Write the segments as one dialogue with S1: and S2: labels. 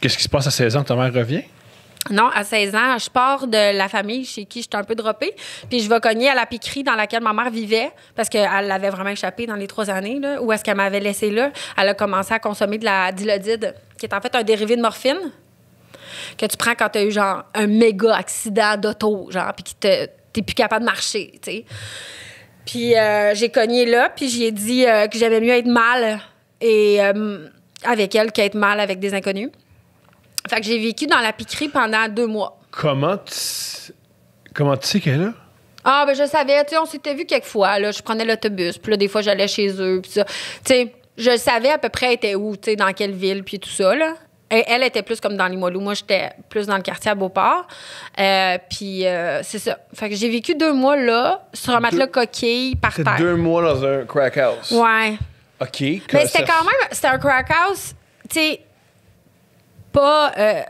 S1: Qu'est-ce qui se passe à 16 ans? Ta mère revient? Non, à 16 ans, je pars de la famille chez qui j'étais un peu droppée, puis je vais cogner à la piquerie dans laquelle ma mère vivait, parce qu'elle l'avait vraiment échappé dans les trois années, là, où est-ce qu'elle m'avait laissée là. Elle a commencé à consommer de la dilodide, qui est en fait un dérivé de morphine, que tu prends quand tu as eu genre un méga accident d'auto, genre, puis que t'es plus capable de marcher, tu Puis euh, j'ai cogné là, puis j'ai dit euh, que j'avais mieux être mal et euh, avec elle qu'être mal avec des inconnus. Fait que j'ai vécu dans la piquerie pendant deux mois. Comment tu, comment tu sais qu'elle est là? Ah, ben je savais, tu sais, on s'était vu quelques fois, là. Je prenais l'autobus, puis là, des fois, j'allais chez eux, puis ça. Tu sais, je savais à peu près était où, tu sais, dans quelle ville, puis tout ça, là. elle était plus comme dans Limoilou. Moi, j'étais plus dans le quartier à Beauport. Euh, puis euh, c'est ça. Fait que j'ai vécu deux mois là, sur un matelas coquille, par terre. deux mois dans un crack house. Ouais. OK. Mais c'était quand même... C'était un crack house, tu sais euh,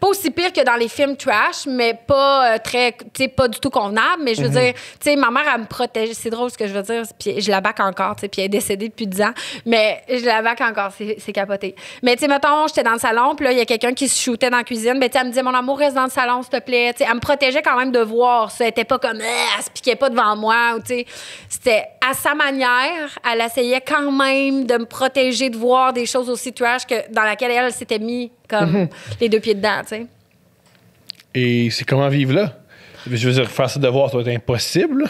S1: pas. aussi pire que dans les films trash, mais pas euh, très, tu pas du tout convenable. Mais je veux mhm. dire, tu ma mère, elle me protège. C'est drôle ce que je veux dire. Puis je la bac encore, tu puis elle est décédée depuis 10 ans. Mais je la bac encore, c'est capoté. Mais tu sais, mettons, j'étais dans le salon, puis là, il y a quelqu'un qui se shootait dans la cuisine. Mais tu elle me dit mon amour, reste dans le salon, s'il te plaît. Tu elle me protégeait quand même de voir. Ça, elle était pas comme, ah, elle se piquait pas devant moi. c'était à sa manière, elle essayait quand même de me protéger de voir des choses aussi trash que dans laquelle elle s'était mise comme mhm. les deux pieds dedans, tu sais. Et c'est comment vivre là? Je veux dire, faire ça devoir, ça doit être impossible.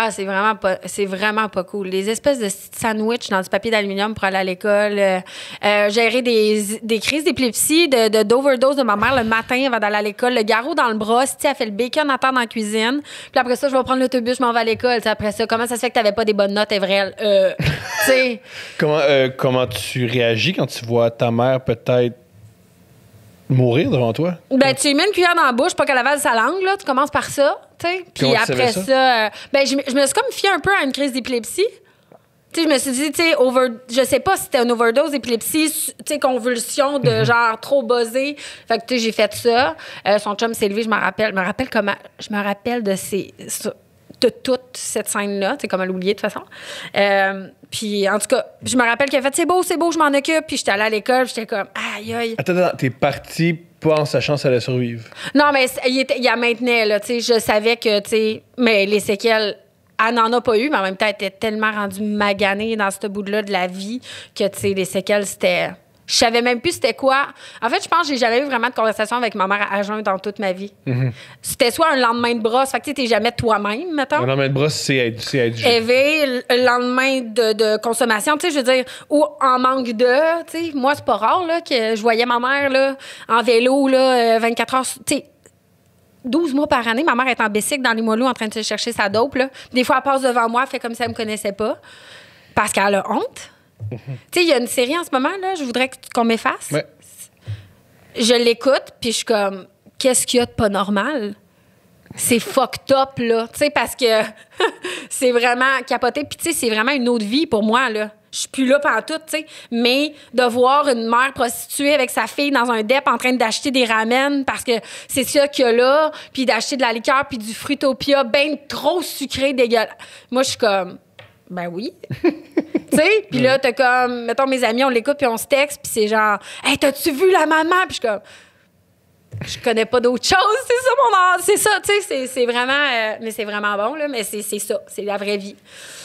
S1: Ah, c'est vraiment pas, c'est vraiment pas cool. Les espèces de sandwich dans du papier d'aluminium pour aller à l'école, euh, euh, gérer des, des crises d'épilepsie, de, d'overdose de, ma mère le matin avant d'aller à l'école, le garrot dans le bras, si tu elle fait le bacon en dans la cuisine, puis après ça je vais prendre l'autobus, je m'en vais à l'école. Après ça, comment ça se fait que t'avais pas des bonnes notes, Evrel euh, comment euh, comment tu réagis quand tu vois ta mère peut-être mourir devant toi? Ben, tu lui mets une cuillère dans la bouche pas qu'elle avale sa langue, là. Tu commences par ça, tu sais. Puis après ça, euh, ben, je, me suis comme fiée un peu à une crise d'épilepsie. Tu sais, je me suis dit, tu sais, over... je sais pas si c'était une overdose d'épilepsie, tu sais, convulsion de mhm. genre trop buzzé. Fait que, tu j'ai fait ça. Euh, son chum s'est levé, je me rappelle. Je me rappelle comment. Je me rappelle de ses de toute cette scène-là. C'est comme à l'oublier de toute façon. Euh, puis en tout cas, je me rappelle qu'elle fait c'est beau, c'est beau, je m'en occupe. Puis j'étais allée à l'école, j'étais comme aïe aïe. Attends, attends, t'es partie pas en sachant si elle allait survivre. Non, mais il, y a maintenant, là. Tu sais, je savais que, tu sais, mais les séquelles. Elle n'en a pas eu, mais en même temps, elle était tellement rendue maganée dans ce bout-là de la vie que, tu sais, les séquelles, c'était je savais même plus c'était quoi. En fait, je pense que j'ai jamais eu vraiment de conversation avec ma mère à jeun dans toute ma vie. Mhm. C'était soit un lendemain de brosse, fait que tu jamais toi-même, mettons. Un lendemain de brosse, c'est être, c'est lendemain de, consommation, tu sais, je veux dire, ou en manque de, tu sais, moi, c'est pas rare, là, que je voyais ma mère, là, en vélo, là, 24 euh, heures, tu sais, 12 mois par année, ma mère est en bicycle dans les moulous en train de chercher sa dope. Là. Des fois, elle passe devant moi, fait comme si elle me connaissait pas. Parce qu'elle a honte tu sais, il y a une série en ce moment, là, je voudrais qu'on m'efface. Je l'écoute, puis je suis comme, qu'est-ce qu'il y a de pas normal? C'est fucked up, là. Tu sais, parce que c'est vraiment capoté. Puis, tu sais, c'est vraiment une autre vie pour moi, là. Je suis plus là pendant tout, tu sais. Mais de voir une mère prostituée avec sa fille dans un dep en train d'acheter des ramen parce que c'est ça qu'il y a là, puis d'acheter de la liqueur, puis du fruitopia, ben trop sucré, dégueulasse. Moi, je suis comme, ben oui. tu sais? Puis là, t'as comme, mettons, mes amis, on l'écoute, puis on se texte, puis c'est genre, hey, t'as-tu vu la maman? Puis je suis comme, je connais pas d'autre chose, c'est ça mon c'est ça, tu sais, c'est vraiment, euh, mais c'est vraiment bon, là, mais c'est ça, c'est la vraie vie.